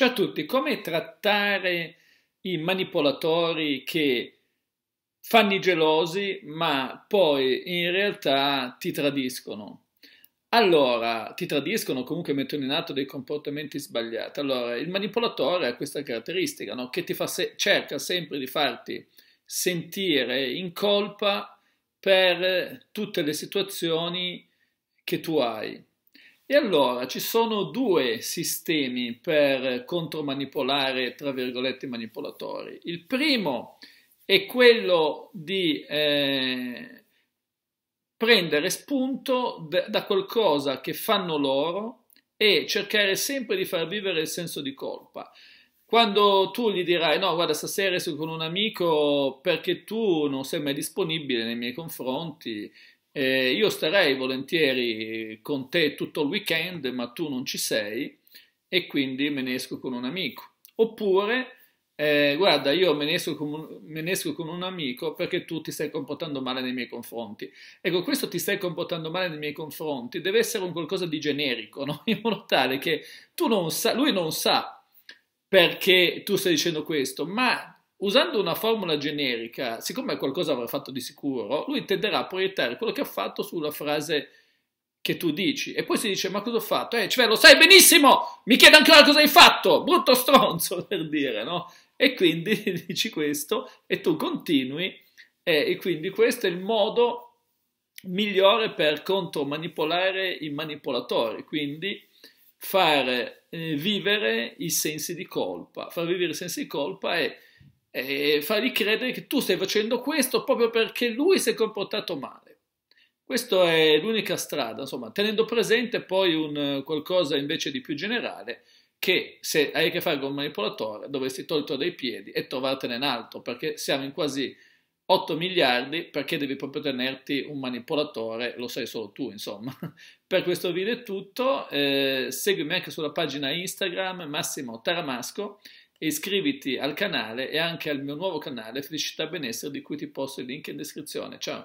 Ciao a tutti, come trattare i manipolatori che fanno i gelosi ma poi in realtà ti tradiscono? Allora, ti tradiscono comunque mettono in atto dei comportamenti sbagliati. Allora, il manipolatore ha questa caratteristica, no? che se- cerca sempre di farti sentire in colpa per tutte le situazioni che tu hai. E allora ci sono due sistemi per contromanipolare, tra virgolette, i manipolatori. Il primo è quello di eh, prendere spunto da qualcosa che fanno loro e cercare sempre di far vivere il senso di colpa. Quando tu gli dirai no, guarda, stasera sono con un amico perché tu non sei mai disponibile nei miei confronti, eh, io starei volentieri con te tutto il weekend, ma tu non ci sei e quindi me ne esco con un amico. Oppure, eh, guarda, io me ne, con, me ne, esco con un amico perché tu ti stai comportando male nei miei confronti. Ecco, questo ti stai comportando male nei miei confronti deve essere un qualcosa di generico, no? in modo tale che tu non sa, lui non sa perché tu stai dicendo questo, ma Usando una formula generica, siccome qualcosa avrà fatto di sicuro, lui tenderà a proiettare quello che ha fatto sulla frase che tu dici. E poi si dice, ma cosa ho fatto? Eh, cioè, lo sai benissimo, mi chiede ancora cosa hai fatto, brutto stronzo, per dire, no? E quindi dici questo e tu continui eh, e quindi questo è il modo migliore per contromanipolare i manipolatori, quindi far eh, vivere i sensi di colpa. Far vivere i sensi di colpa è e fargli credere che tu stai facendo questo proprio perché lui si è comportato male. Questa è l'unica strada, insomma, tenendo presente poi un eh, qualcosa invece di più generale, che se hai a che fare con un manipolatore dovresti tolto dai piedi e trovartene in alto perché siamo in quasi 8 miliardi, perché devi proprio tenerti un manipolatore, lo sai solo tu, insomma. Per questo video è tutto, eh, seguimi anche sulla pagina Instagram Massimo Taramasco e iscriviti al canale e anche al mio nuovo canale Felicità Benessere di cui ti posto il link in descrizione. Ciao!